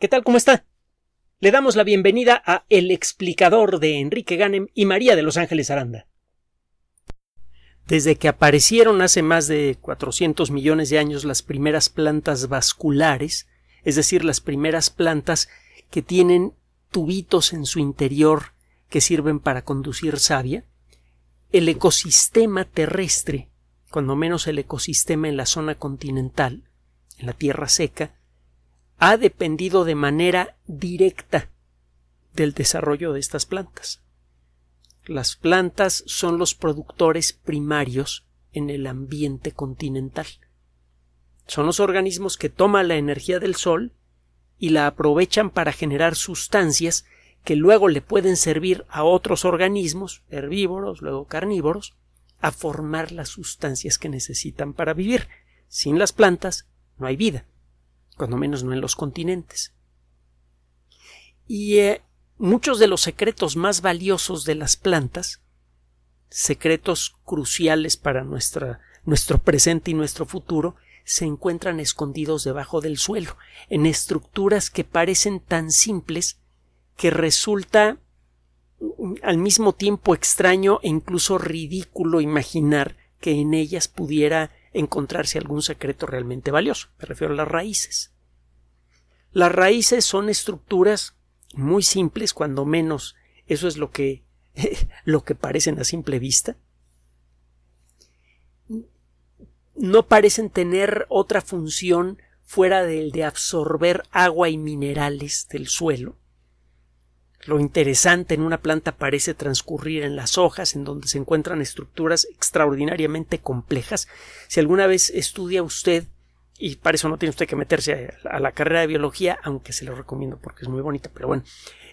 ¿Qué tal? ¿Cómo está? Le damos la bienvenida a El explicador de Enrique Ganem y María de Los Ángeles Aranda. Desde que aparecieron hace más de 400 millones de años las primeras plantas vasculares, es decir, las primeras plantas que tienen tubitos en su interior que sirven para conducir savia, el ecosistema terrestre, cuando menos el ecosistema en la zona continental, en la tierra seca, ha dependido de manera directa del desarrollo de estas plantas. Las plantas son los productores primarios en el ambiente continental. Son los organismos que toman la energía del sol y la aprovechan para generar sustancias que luego le pueden servir a otros organismos, herbívoros, luego carnívoros, a formar las sustancias que necesitan para vivir. Sin las plantas no hay vida cuando menos no en los continentes. Y eh, muchos de los secretos más valiosos de las plantas, secretos cruciales para nuestra, nuestro presente y nuestro futuro, se encuentran escondidos debajo del suelo, en estructuras que parecen tan simples que resulta mm, al mismo tiempo extraño e incluso ridículo imaginar que en ellas pudiera encontrarse algún secreto realmente valioso. Me refiero a las raíces. Las raíces son estructuras muy simples, cuando menos eso es lo que, lo que parecen a simple vista. No parecen tener otra función fuera del de absorber agua y minerales del suelo lo interesante en una planta parece transcurrir en las hojas, en donde se encuentran estructuras extraordinariamente complejas. Si alguna vez estudia usted, y para eso no tiene usted que meterse a la carrera de biología, aunque se lo recomiendo porque es muy bonita, pero bueno,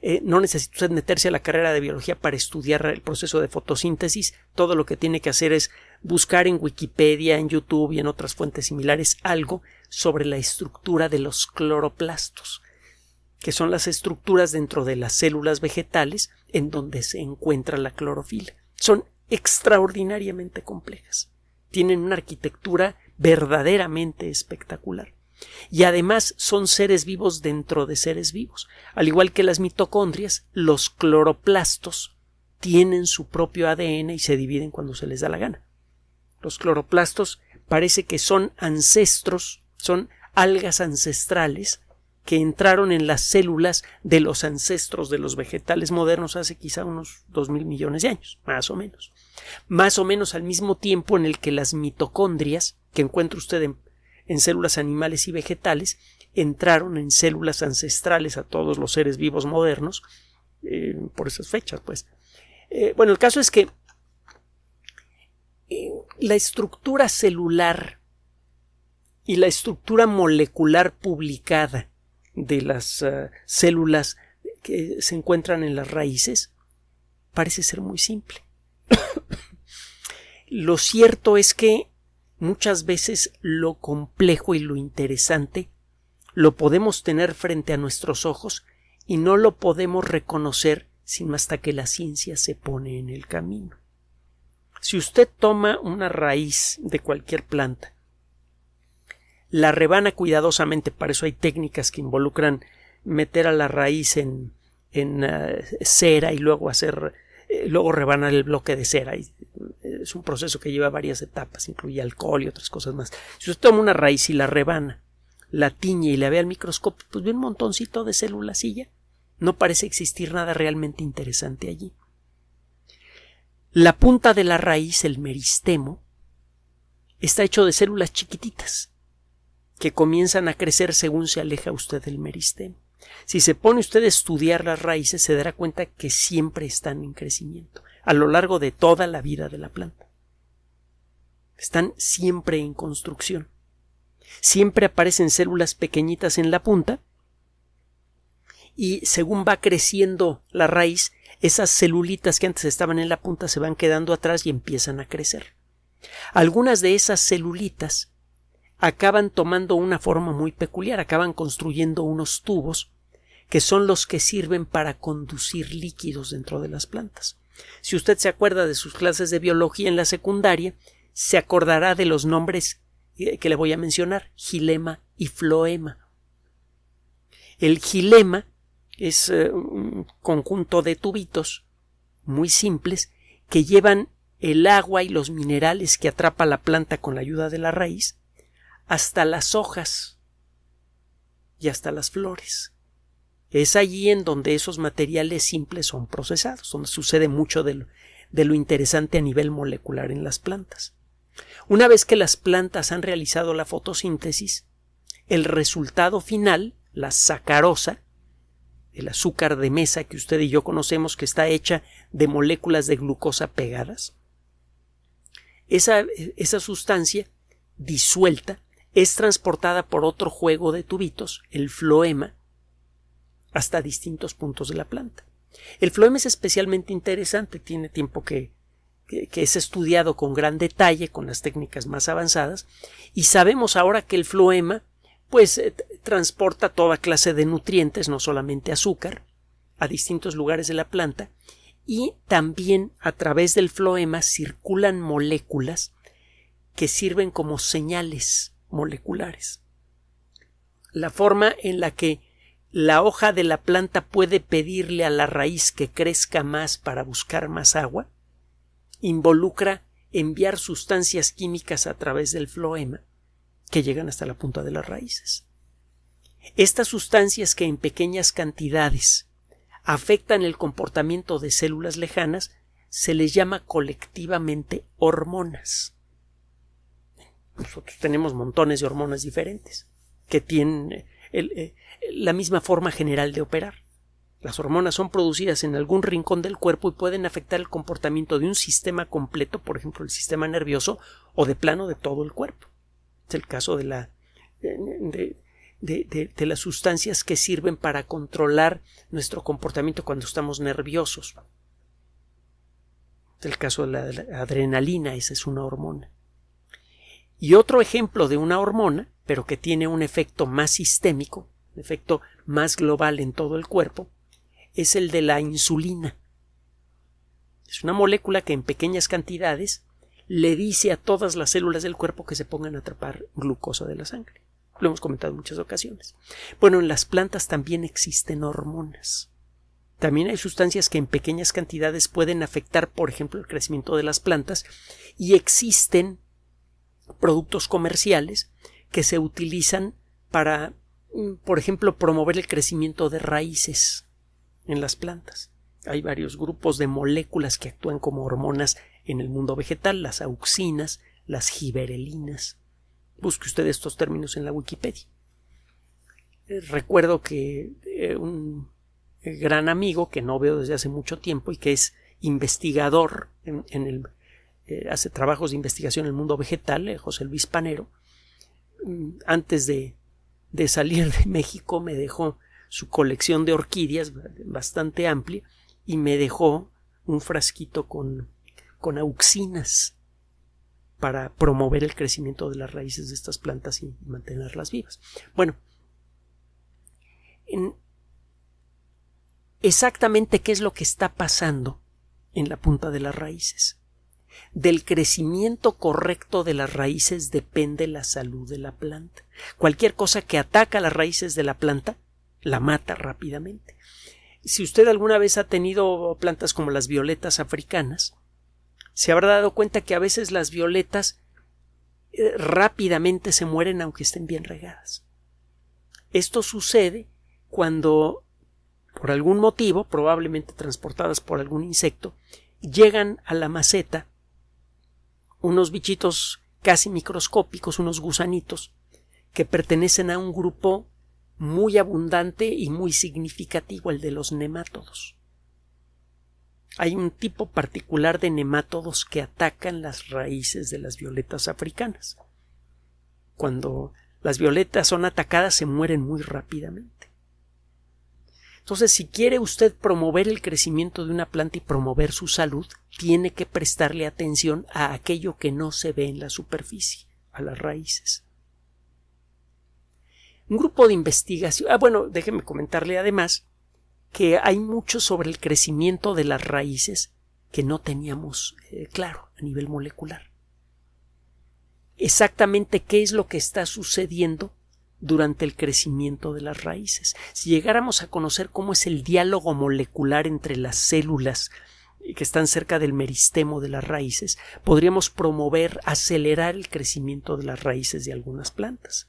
eh, no necesita usted meterse a la carrera de biología para estudiar el proceso de fotosíntesis. Todo lo que tiene que hacer es buscar en Wikipedia, en YouTube y en otras fuentes similares algo sobre la estructura de los cloroplastos que son las estructuras dentro de las células vegetales en donde se encuentra la clorofila. Son extraordinariamente complejas. Tienen una arquitectura verdaderamente espectacular. Y además son seres vivos dentro de seres vivos. Al igual que las mitocondrias, los cloroplastos tienen su propio ADN y se dividen cuando se les da la gana. Los cloroplastos parece que son ancestros, son algas ancestrales que entraron en las células de los ancestros de los vegetales modernos hace quizá unos mil millones de años, más o menos. Más o menos al mismo tiempo en el que las mitocondrias, que encuentra usted en, células animales y vegetales, entraron en células ancestrales a todos los seres vivos modernos, eh, por esas fechas, pues. Eh, bueno, el caso es que eh, la estructura celular y la estructura molecular publicada de las eh, células que se encuentran en las raíces parece ser muy simple. lo cierto es que muchas veces lo complejo y lo interesante lo podemos tener frente a nuestros ojos y no lo podemos reconocer sino hasta que la ciencia se pone en el camino. Si usted toma una raíz de cualquier planta la rebana cuidadosamente, para eso hay técnicas que involucran meter a la raíz en, eh, cera y luego hacer eh, luego rebanar el bloque de cera eh, es un proceso que lleva varias etapas incluye alcohol y otras cosas más si usted toma una raíz y la rebana la tiñe y la ve al microscopio pues ve un montoncito de células y ya no parece existir nada realmente interesante allí la punta de la raíz el meristemo está hecho de células chiquititas que comienzan a crecer según se aleja usted del meristema. Si se pone usted a estudiar las raíces, se dará cuenta que siempre están en crecimiento, a lo largo de toda la vida de la planta. Están siempre en construcción. Siempre aparecen células pequeñitas en la punta y según va creciendo la raíz, esas celulitas que antes estaban en la punta se van quedando atrás y empiezan a crecer. Algunas de esas celulitas acaban tomando una forma muy peculiar, acaban construyendo unos tubos que son los que sirven para conducir líquidos dentro de las plantas. Si usted se acuerda de sus clases de biología en la secundaria, se acordará de los nombres eh, que le voy a mencionar, gilema y floema. El gilema es eh, un conjunto de tubitos muy simples que llevan el agua y los minerales que atrapa la planta con la ayuda de la raíz hasta las hojas y hasta las flores. Es allí en donde esos materiales simples son procesados, donde sucede mucho de lo, interesante a nivel molecular en las plantas. Una vez que las plantas han realizado la fotosíntesis, el resultado final, la sacarosa, el azúcar de mesa que usted y yo conocemos que está hecha de moléculas de glucosa pegadas, esa, esa sustancia disuelta es transportada por otro juego de tubitos, el floema, hasta distintos puntos de la planta. El floema es especialmente interesante, tiene tiempo que, es estudiado con gran detalle, con las técnicas más avanzadas, y sabemos ahora que el floema pues eh, transporta toda clase de nutrientes, no solamente azúcar, a distintos lugares de la planta, y también a través del floema circulan moléculas que sirven como señales moleculares. La forma en la que la hoja de la planta puede pedirle a la raíz que crezca más para buscar más agua involucra enviar sustancias químicas a través del floema que llegan hasta la punta de las raíces. Estas sustancias que en pequeñas cantidades afectan el comportamiento de células lejanas se les llama colectivamente hormonas. Nosotros tenemos montones de hormonas diferentes que tienen eh, eh, la misma forma general de operar. Las hormonas son producidas en algún rincón del cuerpo y pueden afectar el comportamiento de un sistema completo, por ejemplo, el sistema nervioso o de plano de todo el cuerpo. Es el caso de, eh, las sustancias que sirven para controlar nuestro comportamiento cuando estamos nerviosos. Es el caso de la adrenalina, esa es una hormona. Y otro ejemplo de una hormona, pero que tiene un efecto más sistémico, un efecto más global en todo el cuerpo, es el de la insulina. Es una molécula que en pequeñas cantidades le dice a todas las células del cuerpo que se pongan a atrapar glucosa de la sangre. Lo hemos comentado en muchas ocasiones. Bueno, en las plantas también existen hormonas. También hay sustancias que en pequeñas cantidades pueden afectar, por ejemplo, el crecimiento de las plantas y existen productos comerciales que se utilizan para, mm, por ejemplo, promover el crecimiento de raíces en las plantas. Hay varios grupos de moléculas que actúan como hormonas en el mundo vegetal, las auxinas, las giberelinas. Busque usted estos términos en la Wikipedia. Eh, recuerdo que eh, un eh, gran amigo que no veo desde hace mucho tiempo y que es investigador en, en el eh, hace trabajos de investigación en el mundo vegetal, eh, José Luis Panero, mm, antes de, de, salir de México me dejó su colección de orquídeas bastante amplia y me dejó un frasquito con, con auxinas para promover el crecimiento de las raíces de estas plantas y mantenerlas vivas. Bueno, exactamente qué es lo que está pasando en la punta de las raíces. Del crecimiento correcto de las raíces depende la salud de la planta. Cualquier cosa que ataca las raíces de la planta la mata rápidamente. Si usted alguna vez ha tenido plantas como las violetas africanas, se habrá dado cuenta que a veces las violetas eh, rápidamente se mueren aunque estén bien regadas. Esto sucede cuando, por algún motivo, probablemente transportadas por algún insecto, llegan a la maceta unos bichitos casi microscópicos, unos gusanitos, que pertenecen a un grupo muy abundante y muy significativo, el de los nemátodos. Hay un tipo particular de nemátodos que atacan las raíces de las violetas africanas. Cuando las violetas son atacadas se mueren muy rápidamente. Entonces, si quiere usted promover el crecimiento de una planta y promover su salud, tiene que prestarle atención a aquello que no se ve en la superficie, a las raíces. Un grupo de investigación. Ah, bueno, déjeme comentarle además que hay mucho sobre el crecimiento de las raíces que no teníamos eh, claro a nivel molecular. Exactamente qué es lo que está sucediendo durante el crecimiento de las raíces. Si llegáramos a conocer cómo es el diálogo molecular entre las células que están cerca del meristemo de las raíces, podríamos promover, acelerar el crecimiento de las raíces de algunas plantas.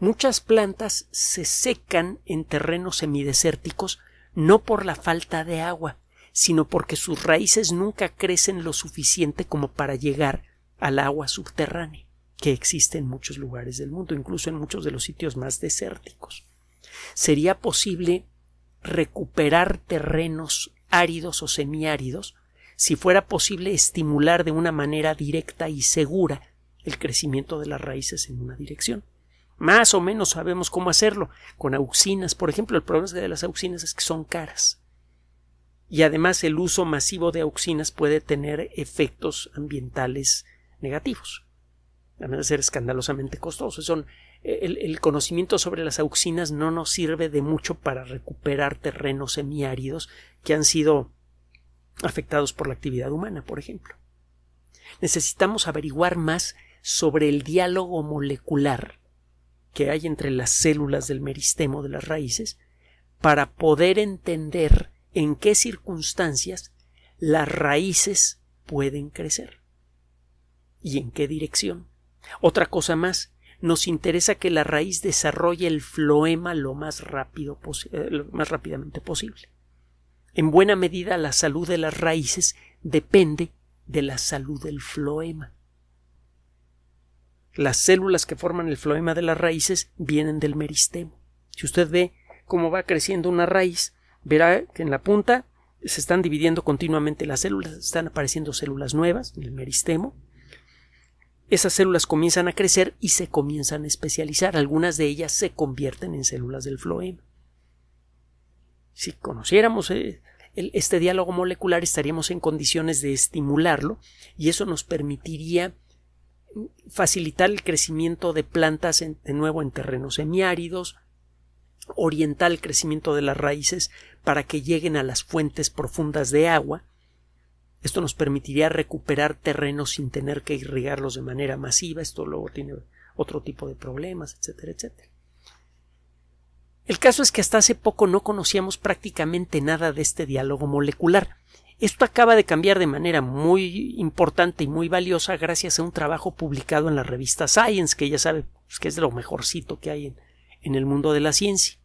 Muchas plantas se secan en terrenos semidesérticos no por la falta de agua, sino porque sus raíces nunca crecen lo suficiente como para llegar al agua subterránea que existe en muchos lugares del mundo, incluso en muchos de los sitios más desérticos. Sería posible recuperar terrenos áridos o semiáridos si fuera posible estimular de una manera directa y segura el crecimiento de las raíces en una dirección. Más o menos sabemos cómo hacerlo, con auxinas. Por ejemplo, el problema de las auxinas es que son caras. Y además el uso masivo de auxinas puede tener efectos ambientales negativos a ser escandalosamente costosos. Son, eh, el, el, conocimiento sobre las auxinas no nos sirve de mucho para recuperar terrenos semiáridos que han sido afectados por la actividad humana, por ejemplo. Necesitamos averiguar más sobre el diálogo molecular que hay entre las células del meristemo de las raíces para poder entender en qué circunstancias las raíces pueden crecer y en qué dirección. Otra cosa más, nos interesa que la raíz desarrolle el floema lo más, rápido eh, más rápidamente posible. En buena medida la salud de las raíces depende de la salud del floema. Las células que forman el floema de las raíces vienen del meristemo. Si usted ve cómo va creciendo una raíz, verá que en la punta se están dividiendo continuamente las células, están apareciendo células nuevas en el meristemo, esas células comienzan a crecer y se comienzan a especializar. Algunas de ellas se convierten en células del floema. Si conociéramos eh, este diálogo molecular, estaríamos en condiciones de estimularlo y eso nos permitiría facilitar el crecimiento de plantas de nuevo en terrenos semiáridos, orientar el crecimiento de las raíces para que lleguen a las fuentes profundas de agua esto nos permitiría recuperar terrenos sin tener que irrigarlos de manera masiva. Esto luego tiene otro tipo de problemas, etcétera, etcétera. El caso es que hasta hace poco no conocíamos prácticamente nada de este diálogo molecular. Esto acaba de cambiar de manera muy importante y muy valiosa gracias a un trabajo publicado en la revista Science, que ya sabe pues, que es lo mejorcito que hay en el mundo de la ciencia.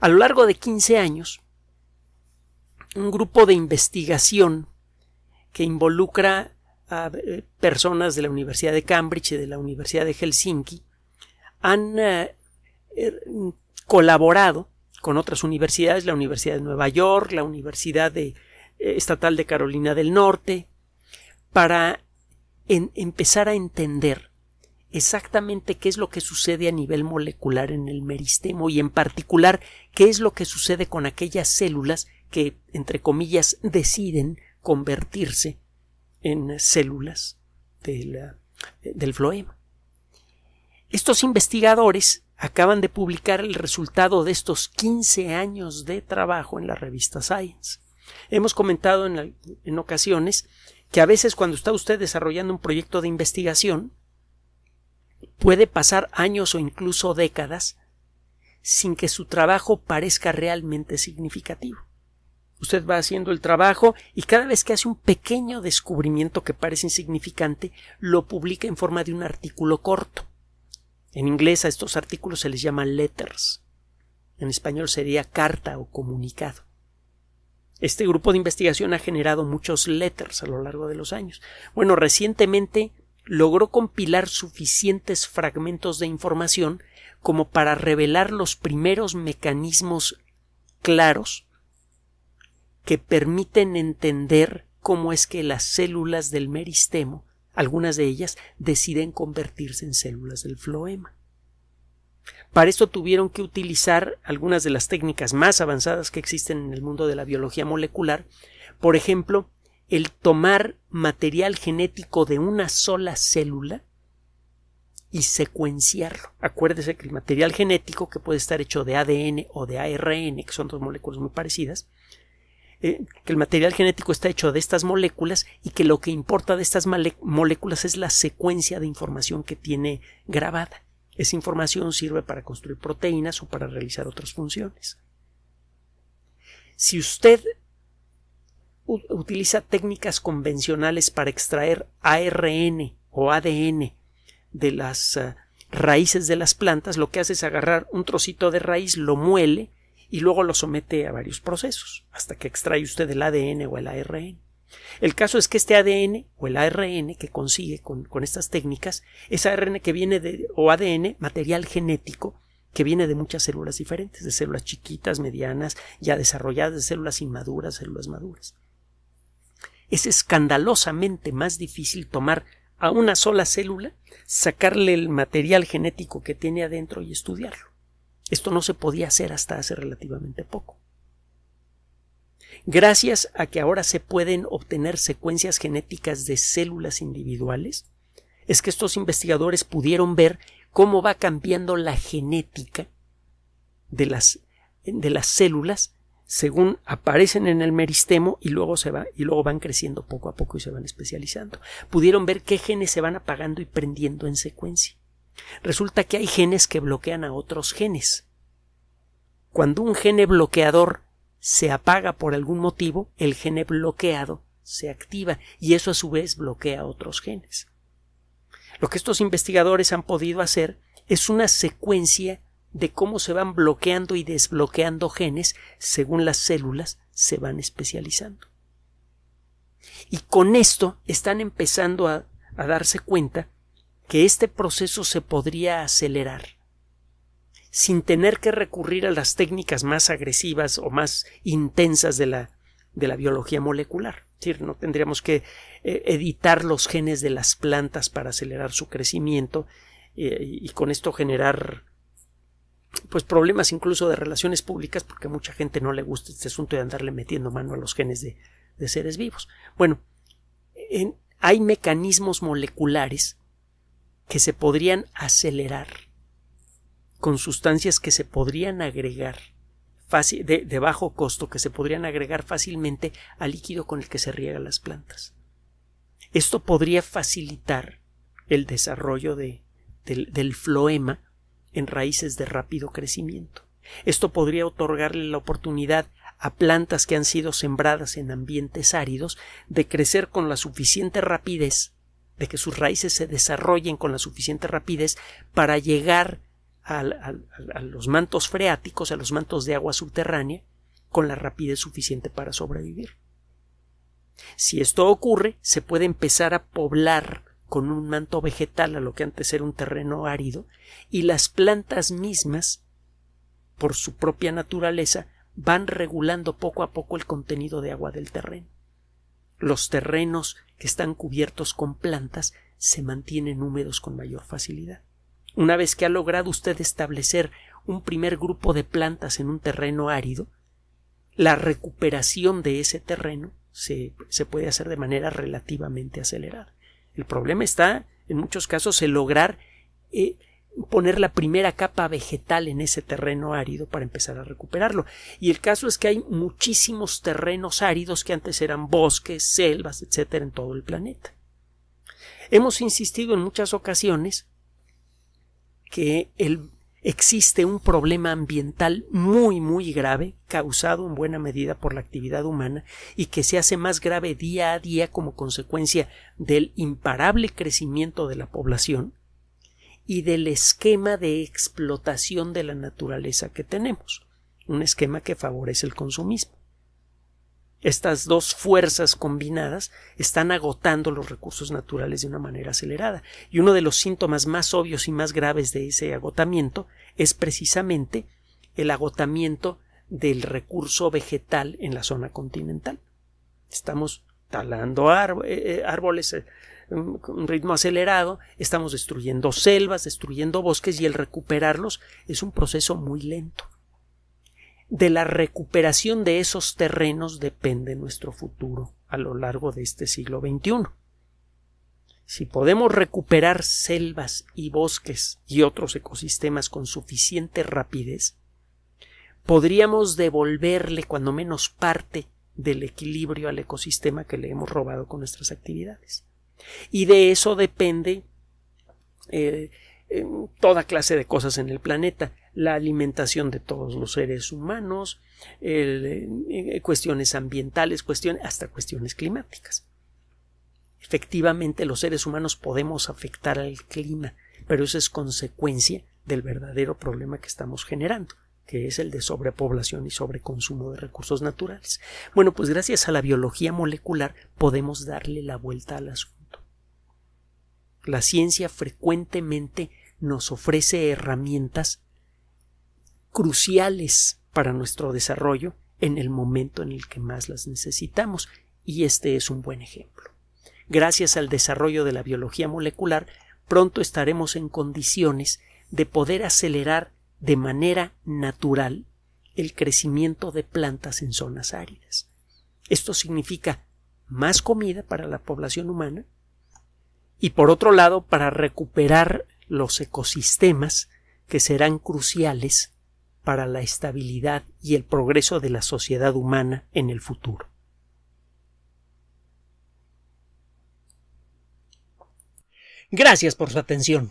A lo largo de 15 años, un grupo de investigación que involucra a eh, personas de la Universidad de Cambridge y de la Universidad de Helsinki, han eh, eh, colaborado con otras universidades, la Universidad de Nueva York, la Universidad Estatal de Carolina del Norte, para empezar a entender exactamente qué es lo que sucede a nivel molecular en el meristemo y en particular qué es lo que sucede con aquellas células que, entre comillas, deciden convertirse en células del, eh, del floema. Estos investigadores acaban de publicar el resultado de estos 15 años de trabajo en la revista Science. Hemos comentado en, ocasiones que a veces cuando está usted desarrollando un proyecto de investigación, puede pasar años o incluso décadas sin que su trabajo parezca realmente significativo usted va haciendo el trabajo y cada vez que hace un pequeño descubrimiento que parece insignificante, lo publica en forma de un artículo corto. En inglés a estos artículos se les llama letters. En español sería carta o comunicado. Este grupo de investigación ha generado muchos letters a lo largo de los años. Bueno, recientemente logró compilar suficientes fragmentos de información como para revelar los primeros mecanismos claros que permiten entender cómo es que las células del meristemo, algunas de ellas, deciden convertirse en células del floema. Para esto tuvieron que utilizar algunas de las técnicas más avanzadas que existen en el mundo de la biología molecular, por ejemplo, el tomar material genético de una sola célula y secuenciarlo. Acuérdese que el material genético, que puede estar hecho de ADN o de ARN, que son dos moléculas muy parecidas, eh, que el material genético está hecho de estas moléculas y que lo que importa de estas moléculas es la secuencia de información que tiene grabada. Esa información sirve para construir proteínas o para realizar otras funciones. Si usted utiliza técnicas convencionales para extraer ARN o ADN de las eh, raíces de las plantas, lo que hace es agarrar un trocito de raíz, lo muele, y luego lo somete a varios procesos hasta que extrae usted el ADN o el ARN. El caso es que este ADN o el ARN que consigue con, estas técnicas es ARN que viene de, o ADN, material genético, que viene de muchas células diferentes, de células chiquitas, medianas, ya desarrolladas, de células inmaduras, células maduras. Es escandalosamente más difícil tomar a una sola célula, sacarle el material genético que tiene adentro y estudiarlo. Esto no se podía hacer hasta hace relativamente poco. Gracias a que ahora se pueden obtener secuencias genéticas de células individuales, es que estos investigadores pudieron ver cómo va cambiando la genética de las, de las células según aparecen en el meristemo y luego, se va, y luego van creciendo poco a poco y se van especializando. Pudieron ver qué genes se van apagando y prendiendo en secuencia. Resulta que hay genes que bloquean a otros genes. Cuando un gene bloqueador se apaga por algún motivo, el gene bloqueado se activa y eso a su vez bloquea a otros genes. Lo que estos investigadores han podido hacer es una secuencia de cómo se van bloqueando y desbloqueando genes según las células se van especializando. Y con esto están empezando a, a darse cuenta que este proceso se podría acelerar sin tener que recurrir a las técnicas más agresivas o más intensas de la, de la biología molecular. Es decir, no tendríamos que eh, editar los genes de las plantas para acelerar su crecimiento eh, y con esto generar pues problemas incluso de relaciones públicas porque mucha gente no le gusta este asunto de andarle metiendo mano a los genes de, de seres vivos. Bueno, hay mecanismos moleculares que se podrían acelerar, con sustancias que se podrían agregar fácil, de, bajo costo, que se podrían agregar fácilmente al líquido con el que se riegan las plantas. Esto podría facilitar el desarrollo del floema en raíces de rápido crecimiento. Esto podría otorgarle la oportunidad a plantas que han sido sembradas en ambientes áridos de crecer con la suficiente rapidez de que sus raíces se desarrollen con la suficiente rapidez para llegar a, a los mantos freáticos, a los mantos de agua subterránea, con la rapidez suficiente para sobrevivir. Si esto ocurre, se puede empezar a poblar con un manto vegetal a lo que antes era un terreno árido, y las plantas mismas, por su propia naturaleza, van regulando poco a poco el contenido de agua del terreno los terrenos que están cubiertos con plantas se mantienen húmedos con mayor facilidad. Una vez que ha logrado usted establecer un primer grupo de plantas en un terreno árido, la recuperación de ese terreno se, se, puede hacer de manera relativamente acelerada. El problema está, en muchos casos, el lograr eh, poner la primera capa vegetal en ese terreno árido para empezar a recuperarlo. Y el caso es que hay muchísimos terrenos áridos que antes eran bosques, selvas, etcétera, en todo el planeta. Hemos insistido en muchas ocasiones que existe un problema ambiental muy, muy grave, causado en buena medida por la actividad humana y que se hace más grave día a día como consecuencia del imparable crecimiento de la población y del esquema de explotación de la naturaleza que tenemos, un esquema que favorece el consumismo. Estas dos fuerzas combinadas están agotando los recursos naturales de una manera acelerada, y uno de los síntomas más obvios y más graves de ese agotamiento es precisamente el agotamiento del recurso vegetal en la zona continental. Estamos talando eh, eh, árboles a eh, un ritmo acelerado, estamos destruyendo selvas, destruyendo bosques y el recuperarlos es un proceso muy lento. De la recuperación de esos terrenos depende nuestro futuro a lo largo de este siglo XXI. Si podemos recuperar selvas y bosques y otros ecosistemas con suficiente rapidez, podríamos devolverle cuando menos parte del equilibrio al ecosistema que le hemos robado con nuestras actividades. Y de eso depende eh, toda clase de cosas en el planeta, la alimentación de todos los seres humanos, eh, cuestiones ambientales, hasta cuestiones climáticas. Efectivamente, los seres humanos podemos afectar al clima, pero eso es consecuencia del verdadero problema que estamos generando que es el de sobrepoblación y sobreconsumo de recursos naturales. Bueno, pues gracias a la biología molecular podemos darle la vuelta al asunto. La ciencia frecuentemente nos ofrece herramientas cruciales para nuestro desarrollo en el momento en el que más las necesitamos, y este es un buen ejemplo. Gracias al desarrollo de la biología molecular, pronto estaremos en condiciones de poder acelerar de manera natural el crecimiento de plantas en zonas áridas. Esto significa más comida para la población humana y por otro lado para recuperar los ecosistemas que serán cruciales para la estabilidad y el progreso de la sociedad humana en el futuro. Gracias por su atención